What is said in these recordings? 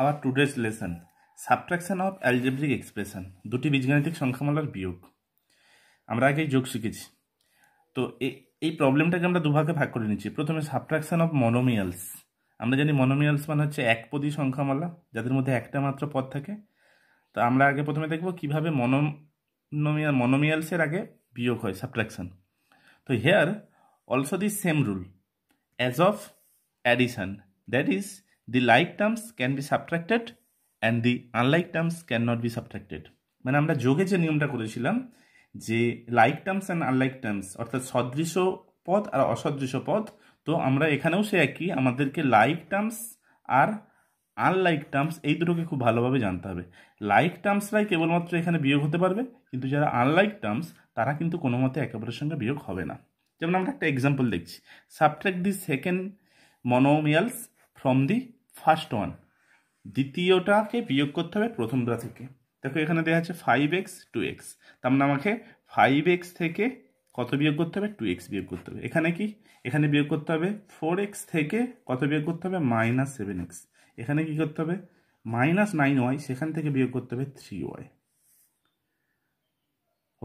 আবার today's lesson subtraction of algebraic expression দুটি বীজগাণিতিক সংখ্যামালার বিয়োগ আমরা আগে যোগ শিখেছি তো এই প্রবলেমটাকে আমরা দুভাগে ভাগ করে নিচ্ছি প্রথমে সাবট্রাকশন অফ মনোমিয়ালস আমরা জানি মনোমিয়ালস মানে হচ্ছে একপদী সংখ্যামালা যাদের মধ্যে একটা মাত্র পদ থাকে তো আমরা আগে প্রথমে দেখব কিভাবে মনোমিয়াল মনোমিয়ালসের আগে বিয়োগ হয় সাবট্রাকশন তো here also the same rule as of addition that is the like terms can be subtracted and the unlike terms can not be subtracted মানে আমরা যোগে যে নিয়মটা করেছিলাম যে like terms and unlike terms অর্থাৎ সদৃশ পদ আর অসদৃশ পদ তো আমরা এখানেও সে একই আমাদেরকে লাইক টার্মস আর আনলাইক টার্মস এই দুটোকে খুব ভালোভাবে জানতে হবে লাইক টার্মসরাই কেবলমাত্র এখানে বিয়োগ হতে পারবে কিন্তু যারা আনলাইক টার্মস তারা কিন্তু কোনো মতে একে অপরের সঙ্গে বিয়োগ হবে না যেমন আমরা একটা এক্সাম্পল দেখছি subtract the second monomials from the first one দ্বিতীয়টাকে বিয়োগ করতে হবে প্রথমটা থেকে দেখো এখানে দেওয়া আছে ফাইভ এক্স টু এক্স তার মানে আমাকে ফাইভ এক্স থেকে কত বিয়োগ করতে হবে টু এক্স বিয়োগ করতে হবে এখানে কি এখানে বিয়োগ করতে হবে ফোর এক্স থেকে কত বিয়োগ করতে হবে মাইনাস সেভেন এক্স এখানে কি করতে হবে মাইনাস নাইন ওয়াই সেখান থেকে বিয়োগ করতে হবে থ্রি ওয়াই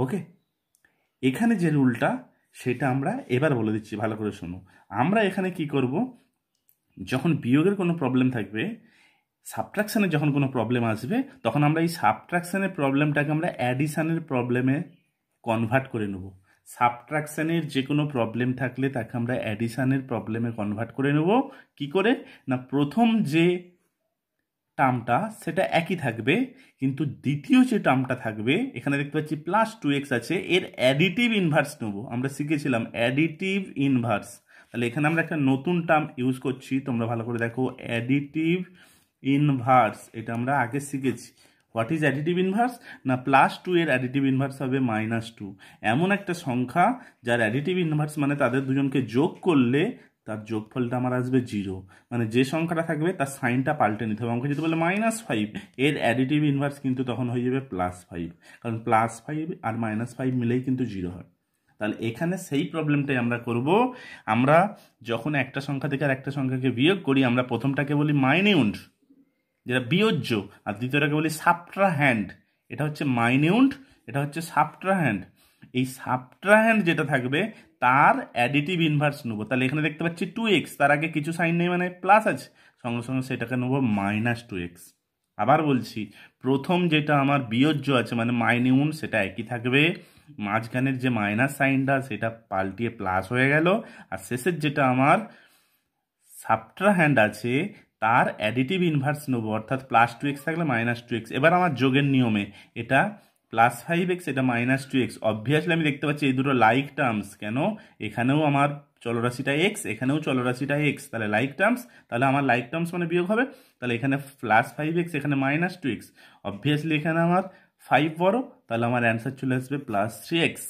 ওকে এখানে যে রুলটা সেটা আমরা এবার বলে দিচ্ছি ভালো করে শুনো আমরা এখানে কি করব যখন বিয়োগের কোনো প্রবলেম থাকবে সাবট্রাকশানে যখন কোনো প্রবলেম আসবে তখন আমরা এই সাবট্রাকশানের প্রবলেমটাকে আমরা অ্যাডিশানের প্রবলেমে কনভার্ট করে নেব সাবট্রাকশানের যে কোনো প্রবলেম থাকলে তাকে আমরা অ্যাডিশানের প্রবলেমে কনভার্ট করে নেব কি করে না প্রথম যে টার্মটা সেটা একই থাকবে কিন্তু দ্বিতীয় যে টার্মটা থাকবে এখানে দেখতে পাচ্ছি প্লাস টু এক্স আছে এর অ্যাডিটিভ ইনভার্স নেব আমরা শিখেছিলাম অ্যাডিটিভ ইনভার্স তাহলে এখানে আমরা একটা নতুন টার্ম ইউজ করছি তোমরা ভালো করে দেখো অ্যাডিটিভ ইনভার্স এটা আমরা আগে শিখেছি হোয়াট ইজ অ্যাডিটিভ ইনভার্স না প্লাস টু এর অ্যাডিটিভ ইনভার্স হবে মাইনাস টু এমন একটা সংখ্যা যার অ্যাডিটিভ ইনভার্স মানে তাদের দুজনকে যোগ করলে তার যোগফলটা আমার আসবে জিরো মানে যে সংখ্যাটা থাকবে তার সাইনটা পাল্টে নিতে হবে আমাকে যদি বলে মাইনাস ফাইভ এর অ্যাডিটিভ ইনভার্স কিন্তু তখন হয়ে যাবে প্লাস ফাইভ কারণ প্লাস ফাইভ আর মাইনাস ফাইভ মিলেই কিন্তু জিরো হয় তাহলে এখানে সেই প্রবলেমটাই আমরা করব আমরা যখন একটা সংখ্যা থেকে আর একটা সংখ্যাকে বিয়োগ করি আমরা প্রথমটাকে বলি মাইনিউন্ড যেটা বিয়োজ্য আর দ্বিতীয়টাকে বলি সাপট্রা হ্যান্ড এটা হচ্ছে মাইনিউন্ড এটা হচ্ছে সাপট্রা হ্যান্ড এই সাপট্রা হ্যান্ড যেটা থাকবে তার অ্যাডিটিভ ইনভার্স নেব তাহলে এখানে দেখতে পাচ্ছি টু এক্স তার আগে কিছু সাইন নেই মানে প্লাস আছে সঙ্গে সঙ্গে সেটাকে নেব মাইনাস টু এক্স আবার বলছি প্রথম যেটা আমার বিয়োজ্য আছে মানে মাইনিউন সেটা একই থাকবে মাঝখানের যে মাইনাস সাইনটা সেটা পাল্টিয়ে প্লাস হয়ে গেল আর শেষের যেটা আমার হ্যান্ড আছে তার অ্যাডিটিভ ইনভার্স নেবো অর্থাৎ প্লাস টু এক্স থাকলে মাইনাস টু এক্স এবার আমার যোগের নিয়মে এটা প্লাস ফাইভ এক্স এটা মাইনাস টু এক্স অবভিয়াসলি আমি দেখতে পাচ্ছি এই দুটো লাইক টার্মস কেন এখানেও আমার চলরাশিটা এক্স এখানেও চলরাশিটা এক্স তাহলে লাইক টার্মস তাহলে আমার লাইক টার্মস মানে বিয়োগ হবে তাহলে এখানে প্লাস ফাইভ এক্স এখানে মাইনাস টু এক্স অবভিয়াসলি এখানে আমার ফাইভ বড় তাহলে আমার অ্যান্সার চলে আসবে প্লাস থ্রি এক্স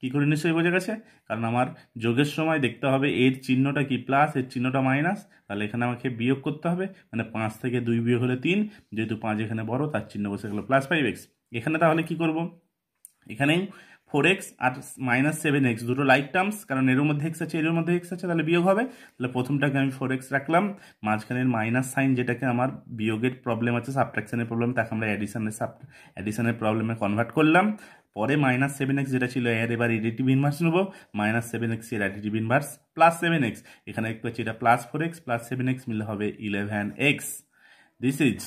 কী করে নিশ্চয়ই বোঝা গেছে কারণ আমার যোগের সময় দেখতে হবে এর চিহ্নটা কি প্লাস এর চিহ্নটা মাইনাস তাহলে এখানে আমাকে বিয়োগ করতে হবে মানে পাঁচ থেকে দুই বিয়োগ হলে তিন যেহেতু পাঁচ এখানে বড় তার চিহ্ন বসে গেলো প্লাস ফাইভ এক্স এখানে তাহলে কি করব এখানেই ফোর এক্স আর মাইনাস সেভেন এক্স দুটো লাইক টার্মস কারণ এর মধ্যে এক্স আছে এর মধ্যে এক্স আছে তাহলে বিয়োগ হবে তাহলে প্রথমটাকে আমি ফোর এক্স রাখলাম মাঝখানের মাইনাস সাইন যেটাকে আমার বিয়োগের প্রবলেম আছে সাবট্রাকশানের প্রবলেম তাকে আমরা অ্যাডিশানের সাব অ্যাডিশানের প্রবলেমে কনভার্ট করলাম পরে মাইনাস সেভেন এক্স যেটা ছিল এর এবার এডিটিভ ইনভার্স নেবো মাইনাস সেভেন এক্স এর additive inverse plus seven x এখানে একটু হচ্ছে এটা plus four x plus seven x মিলে হবে ইলেভেন এক্স দিস ইজ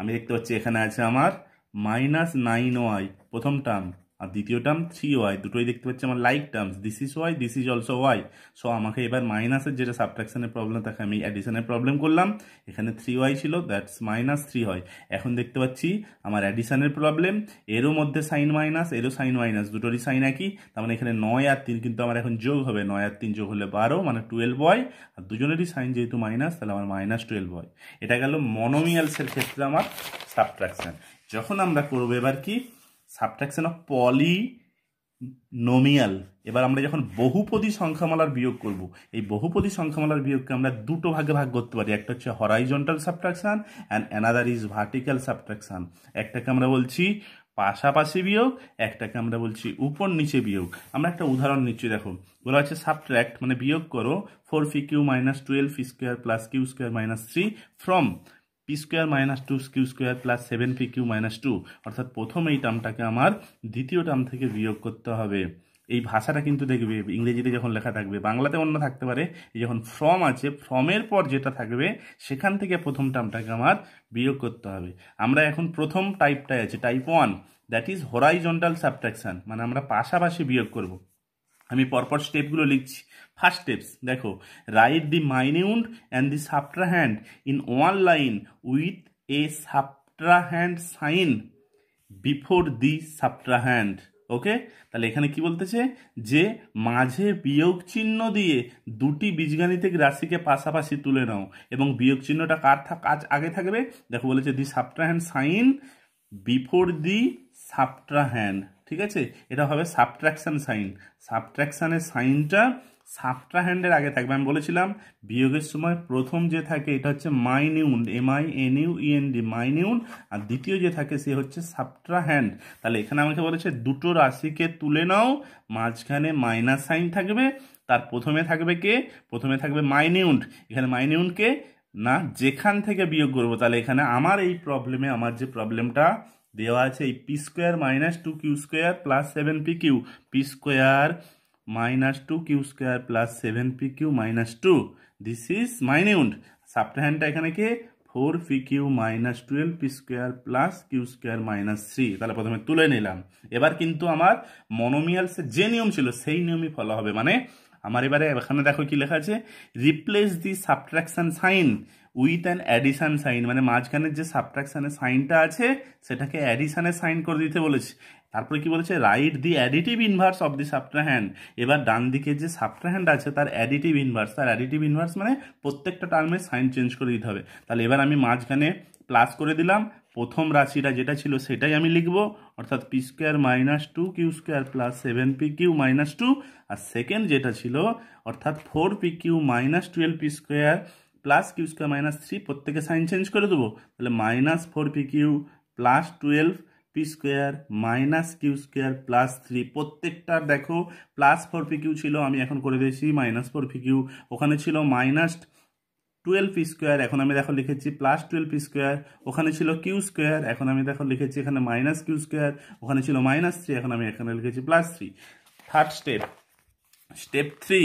আমি দেখতে পাচ্ছি এখানে আছে আমার মাইনাস নাইন ওয়াই প্রথম টার্ম আর দ্বিতীয় টার্ম থ্রি ওয়াই দুটোই দেখতে পাচ্ছি আমার like terms this is y this is also y so আমাকে এবার মাইনাসের যেটা সাবট্রাকশনের প্রবলেম তাকে আমি অ্যাডিশানের প্রবলেম করলাম এখানে থ্রি ওয়াই ছিল দ্যাটস মাইনাস থ্রি হয় এখন দেখতে পাচ্ছি আমার অ্যাডিশানের প্রবলেম এরও মধ্যে সাইন মাইনাস এরও সাইন মাইনাস দুটোরই সাইন একই তার মানে এখানে নয় আর তিন কিন্তু আমার এখন যোগ হবে নয় আর তিন যোগ হলে বারো মানে টুয়েলভ ওয়াই আর দুজনেরই সাইন যেহেতু মাইনাস তাহলে আমার মাইনাস টুয়েলভ ওয়াই এটা গেল মনোমিয়ালসের ক্ষেত্রে আমার সাবট্রাকশন যখন আমরা করবো এবার কি সাবট্রাকশন অফ পলি নোমিয়াল এবার আমরা যখন বহুপদী সংখ্যামালার বিয়োগ করব এই বহুপদী সংখ্যামালার বিয়োগকে আমরা দুটো ভাগে ভাগ করতে পারি একটা হচ্ছে horizontal subtraction and another is vertical subtraction একটাকে আমরা বলছি পাশাপাশি বিয়োগ একটাকে আমরা বলছি উপর নিচে বিয়োগ আমরা একটা উদাহরণ নিচ্ছি দেখো বলা হচ্ছে সাবট্র্যাক্ট মানে বিয়োগ করো four p q minus twelve square plus q square minus three from p square minus two q square plus seven p q minus two অর্থাৎ প্রথম এই টার্মটাকে আমার দ্বিতীয় টার্ম থেকে বিয়োগ করতে হবে এই ভাষাটা কিন্তু দেখবে ইংরেজিতে যখন লেখা থাকবে বাংলাতে অন্য থাকতে পারে এই যখন ফ্রম আছে ফ্রমের পর যেটা থাকবে সেখান থেকে প্রথম টার্মটাকে আমার বিয়োগ করতে হবে আমরা এখন প্রথম টাইপটাই আছে type one that is horizontal subtraction মানে আমরা পাশাপাশি বিয়োগ করবো আমি পরপর স্টেপগুলো লিখছি ফার্স্ট স্টেপস দেখো right the minuend and the subtrahend in one line with a subtrahend sign before the subtrahend okay তাহলে এখানে কি বলতেছে যে মাঝে বিয়োগ চিহ্ন দিয়ে দুটি বীজগাণিতিক রাশিকে পাশাপাশি তুলে নাও এবং বিয়োগ চিহ্নটা কার কাজ আগে থাকবে দেখো বলেছে the subtrahend sign before the subtrahend ঠিক আছে এটা হবে সাবট্র্যাকশান সাইন সাবট্র্যাকশানের সাইনটা সাবট্রাহ্যান্ডের আগে থাকবে আমি বলেছিলাম বিয়োগের সময় প্রথম যে থাকে এটা হচ্ছে minuend M I N U E N D minuend আর দ্বিতীয় যে থাকে সে হচ্ছে সাবট্রাহ্যান্ড তাহলে এখানে আমাকে বলেছে দুটো রাশিকে তুলে নাও মাঝখানে মাইনাস সাইন থাকবে তার প্রথমে থাকবে কে প্রথমে থাকবে মাইনিউন্ড এখানে মাইনিউনকে না যেখান থেকে বিয়োগ করবো তাহলে এখানে আমার এই প্রবলেমে আমার যে প্রবলেমটা দেওয়া আছে এই p square minus two q square plus seven p q p square minus two q square plus seven p q minus two this is minuend সাবটাহ্যান্ডটা এখানে কি four p q minus twelve p square plus q square minus three তাহলে প্রথমে তুলে নিলাম এবার কিন্তু আমার মনোমিয়ালসের যে নিয়ম ছিল সেই নিয়মই ফলো হবে মানে আমার এবারে এখানে দেখো কি লেখা আছে replace the subtraction sign with an addition sign মানে মাঝখানের যে সাবট্রাকশানের সাইনটা আছে সেটাকে অ্যাডিশানের সাইন করে দিতে বলেছে তারপরে কি বলেছে right the additive inverse of the subtrahend এবার ডান দিকে যে সাবট্রাহ্যান্ড আছে তার অ্যাডিটিভ ইনভার্স তার অ্যাডিটিভ ইনভার্স মানে প্রত্যেকটা টার্মে সাইন চেঞ্জ করে দিতে হবে তাহলে এবার আমি মাঝখানে প্লাস করে দিলাম প্রথম রাশিটা যেটা ছিল সেটাই আমি লিখব অর্থাৎ p square minus two q square plus seven p q minus two আর সেকেন্ড যেটা ছিল অর্থাৎ four p q minus twelve p square plus q square minus three প্রত্যেকে সাইন চেঞ্জ করে দেবো তাহলে minus four p q plus twelve p square minus q square plus three প্রত্যেকটার দেখো প্লাস ফোর পি কিউ ছিল আমি এখন করে দিয়েছি মাইনাস ফোর পি কিউ ওখানে ছিল মাইনাস টুয়েলভ স্কোয়ার এখন আমি দেখো লিখেছি প্লাস টুয়েলভ স্কোয়ার ওখানে ছিল কিউ স্কোয়ার এখন আমি দেখো লিখেছি এখানে মাইনাস কিউ স্কোয়ার ওখানে ছিল মাইনাস থ্রি এখন আমি এখানে লিখেছি plus three third step step three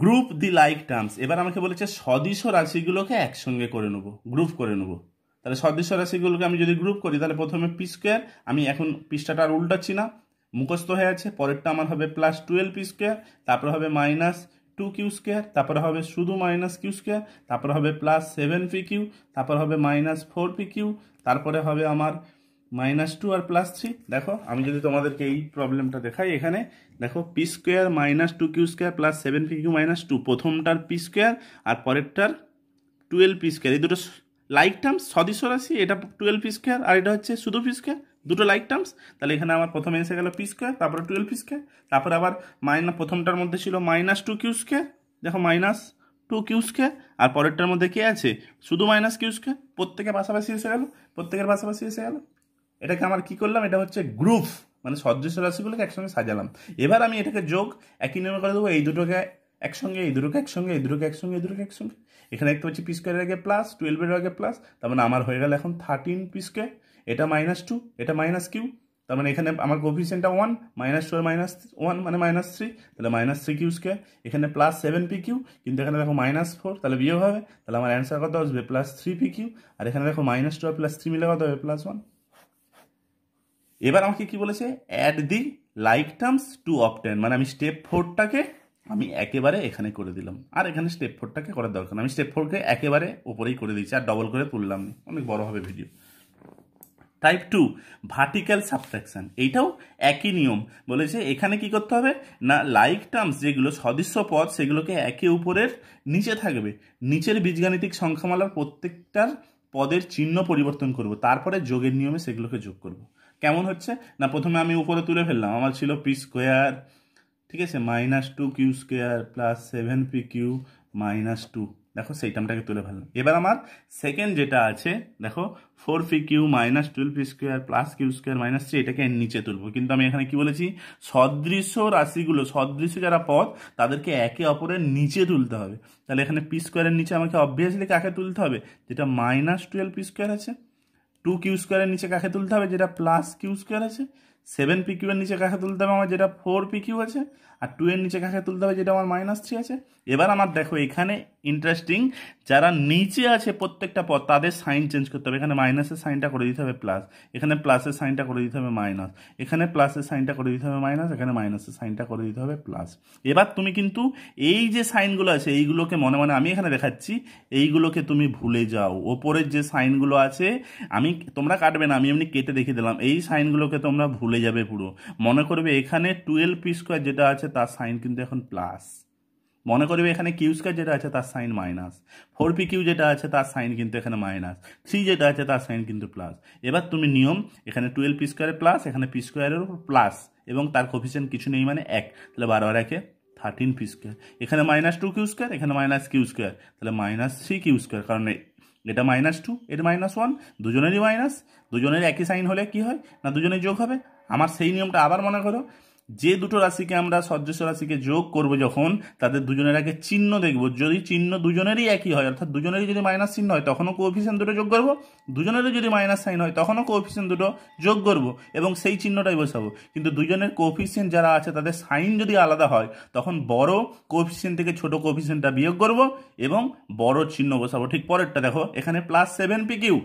group the like terms এবার আমাকে বলেছে সদৃশ রাশিগুলোকে একসঙ্গে করে নেবো গ্রুপ করে নেবো তাহলে সদৃশ রাশিগুলোকে আমি যদি গ্রুপ করি তাহলে প্রথমে পি স্কোয়ার আমি এখন পৃষ্ঠাটা আর উল্টাচ্ছি না মুখস্থ হয়ে আছে পরেরটা আমার হবে প্লাস টুয়েলভ পি স্কোয়ার তারপর হবে মাইনাস টু কিউ স্কোয়ার তারপরে হবে শুধু মাইনাস কিউ স্কোয়ার তারপরে হবে প্লাস সেভেন পি কিউ তারপরে হবে মাইনাস ফোর পি কিউ তারপরে হবে আমার মাইনাস টু আর প্লাস থ্রি দেখো আমি যদি তোমাদেরকে এই প্রবলেমটা দেখাই এখানে দেখো p square minus two q square plus seven p q minus two প্রথমটার পি স্কোয়ার আর পরেরটার টুয়েলভ পি স্কোয়ার এই দুটো লাইক টার্ম সদৃশ রাশি এটা টুয়েলভ পি স্কোয়ার আর এটা হচ্ছে শুধু পি স্কোয়ার দুটো লাইক টার্মস তাহলে এখানে আমার প্রথমে এসে গেল পি স্কোয়ার তারপরে টুয়েলভ পি স্কোয়ার তারপরে আবার মাইনাস প্রথমটার মধ্যে ছিল মাইনাস টু কিউ স্কোয়ার দেখো মাইনাস টু কিউ স্কোয়ার আর পরেরটার মধ্যে কে আছে শুধু মাইনাস কিউ স্কোয়ার প্রত্যেকের পাশাপাশি এসে গেল প্রত্যেকের পাশাপাশি এসে গেল এটাকে আমার কি করলাম এটা হচ্ছে গ্রুপ মানে সদৃশ রাশিগুলোকে একসঙ্গে সাজালাম এবার আমি এটাকে যোগ একই নিয়ম করে দেবো এই দুটোকে একসঙ্গে এই দুটোকে একসঙ্গে এই দুটোকে একসঙ্গে এই দুটোকে একসঙ্গে এখানে দেখতে পাচ্ছি পি স্কোয়ারের আগে প্লাস টুয়েলভের আগে প্লাস তার মানে আমার হয়ে গেল এখন থার্টিন পি স্কোয়ার এটা মাইনাস টু এটা মাইনাস কিউ তার মানে এখানে আমার কোফিসিয়েন্টটা ওয়ান মাইনাস টু আর মাইনাস ওয়ান মানে মাইনাস থ্রি তাহলে মাইনাস থ্রি কিউ স্কোয়ার এখানে প্লাস সেভেন পি কিউ কিন্তু এখানে দেখো মাইনাস ফোর তাহলে বিয়োগ হবে তাহলে আমার অ্যান্সার কত আসবে প্লাস থ্রি পি কিউ আর এখানে দেখো মাইনাস টু আর প্লাস থ্রি মিলে কত হবে প্লাস ওয়ান এবার আমাকে কি বলেছে add the like terms to obtain মানে আমি স্টেপ ফোরটাকে আমি একেবারে এখানে করে দিলাম আর এখানে স্টেপ ফোরটাকে করার দরকার আমি স্টেপ ফোরকে একেবারে ওপরেই করে দিয়েছি আর ডবল করে তুললাম অনেক বড় হবে video type two vertical subtraction এইটাও একই নিয়ম বলেছে এখানে কি করতে হবে না লাইক টার্মস যেগুলো সদৃশ্য পদ সেগুলোকে একে উপরের নিচে থাকবে নিচের বীজগাণিতিক সংখ্যামালার প্রত্যেকটার পদের চিহ্ন পরিবর্তন করব তারপরে যোগের নিয়মে সেগুলোকে যোগ করব কেমন হচ্ছে না প্রথমে আমি উপরে তুলে ফেললাম আমার ছিল পি স্কোয়ার ঠিক আছে minus two q square plus seven p q minus two দেখো সেই টার্মটাকে তুলে ফেললাম এবার আমার সেকেন্ড যেটা আছে দেখো four p q minus twelve p square plus q square minus three এটাকে নিচে তুলবো কিন্তু আমি এখানে কি বলেছি সদৃশ্য রাশিগুলো সদৃশ্য যারা পদ তাদেরকে একে অপরের নিচে তুলতে হবে তাহলে এখানে পি স্কোয়ারের নিচে আমাকে অবভিয়াসলি কাকে তুলতে হবে যেটা মাইনাস টুয়েলভ পি স্কোয়ার আছে টু কিউ স্কোয়ারের নিচে কাকে তুলতে হবে যেটা প্লাস কিউ স্কোয়ার আছে সেভেন পি কিউয়ের নিচে কাকে তুলতে হবে আমার যেটা ফোর পি কিউ আছে আর টু এর নিচে কাকে তুলতে হবে যেটা আমার মাইনাস থ্রি আছে এবার আমার দেখো এখানে ইন্টারেস্টিং যারা নিচে আছে প্রত্যেকটা পদ তাদের সাইন চেঞ্জ করতে হবে এখানে মাইনাসের সাইনটা করে দিতে হবে প্লাস এখানে প্লাসের সাইনটা করে দিতে হবে মাইনাস এখানে প্লাসের সাইনটা করে দিতে হবে মাইনাস এখানে মাইনাসের সাইনটা করে দিতে হবে প্লাস এবার তুমি কিন্তু এই যে সাইনগুলো আছে এইগুলোকে মনে মনে আমি এখানে দেখাচ্ছি এইগুলোকে তুমি ভুলে যাও ওপরের যে সাইনগুলো আছে আমি তোমরা কাটবে না আমি এমনি কেটে দেখিয়ে দিলাম এই সাইনগুলোকে তোমরা ভুলে ভুলে যাবে পুরো মনে করবে এখানে টুয়েলভ পি স্কোয়ার যেটা আছে তার সাইন কিন্তু এখন প্লাস মনে করবে এখানে কিউ স্কোয়ার যেটা আছে তার sign minus four p q যেটা আছে তার সাইন কিন্তু এখানে মাইনাস থ্রি যেটা আছে তার সাইন কিন্তু প্লাস এবার তুমি নিয়ম এখানে টুয়েলভ পি স্কোয়ারে প্লাস এখানে পি স্কোয়ারের প্লাস এবং তার কোফিসিয়েন্ট কিছু নেই মানে এক তাহলে বারো আর একে থার্টিন পি স্কোয়ার এখানে মাইনাস টু কিউ স্কোয়ার এখানে মাইনাস কিউ স্কোয়ার তাহলে মাইনাস থ্রি কিউ স্কোয়ার কারণ এটা মাইনাস টু এটা মাইনাস ওয়ান দুজনেরই মাইনাস দুজনের একই সাইন হলে কি হয় না দুজনের যোগ হবে আমার সেই নিয়মটা আবার মনে করো যে দুটো রাশিকে আমরা সদৃশ রাশিকে যোগ করব যখন তাদের দুজনের আগে চিহ্ন দেখব যদি চিহ্ন দুজনেরই একই হয় অর্থাৎ দুজনেরই যদি মাইনাস চিহ্ন হয় তখনও কোঅফিসিয়েন্ট দুটো যোগ করব দুজনেরই যদি মাইনাস সাইন হয় তখনও কোঅফিসিয়েন্ট দুটো যোগ করব এবং সেই চিহ্নটাই বসাবো কিন্তু দুজনের কোফিসিয়েন্ট যারা আছে তাদের সাইন যদি আলাদা হয় তখন বড় কোফিসিয়েন্ট থেকে ছোট কোফিসিয়েন্টটা বিয়োগ করব এবং বড় চিহ্ন বসাবো ঠিক পরেরটা দেখো এখানে প্লাস সেভেন পি কিউ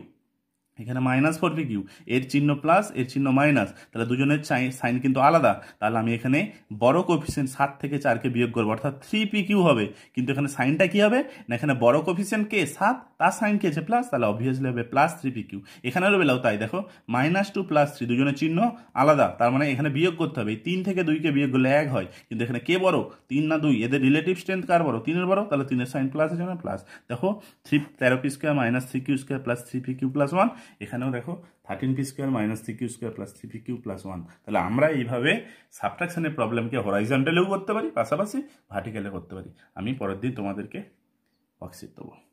এখানে মাইনাস ফোর পি কিউ এর চিহ্ন প্লাস এর চিহ্ন মাইনাস তাহলে দুজনের সাইন কিন্তু আলাদা তাহলে আমি এখানে বড় কোফিসিয়েন্ট সাত থেকে চারকে বিয়োগ করবো অর্থাৎ থ্রি পি কিউ হবে কিন্তু এখানে সাইনটা কি হবে না এখানে বড় কোফিসিয়েন্ট কে সাত তার সাইন কে আছে প্লাস তাহলে অবভিয়াসলি হবে প্লাস থ্রি পি কিউ এখানে বেলাও তাই দেখো মাইনাস টু প্লাস থ্রি দুজনের চিহ্ন আলাদা তার মানে এখানে বিয়োগ করতে হবে এই তিন থেকে দুইকে বিয়োগ করলে এক হয় কিন্তু এখানে কে বড় তিন না দুই এদের রিলেটিভ স্ট্রেন্থ কার বড় তিনের বড় তাহলে তিনের সাইন প্লাস আছে প্লাস দেখো থ্রি তেরো p square minus three q square plus three p q plus one এখানেও দেখো thirteen p square minus three q square plus three p q plus one তাহলে আমরা এইভাবে সাবট্রাকশনের প্রবলেমকে হরাইজন্টালেও করতে পারি পাশাপাশি ভার্টিক্যালে করতে পারি আমি পরের দিন তোমাদেরকে অক্সিট দেবো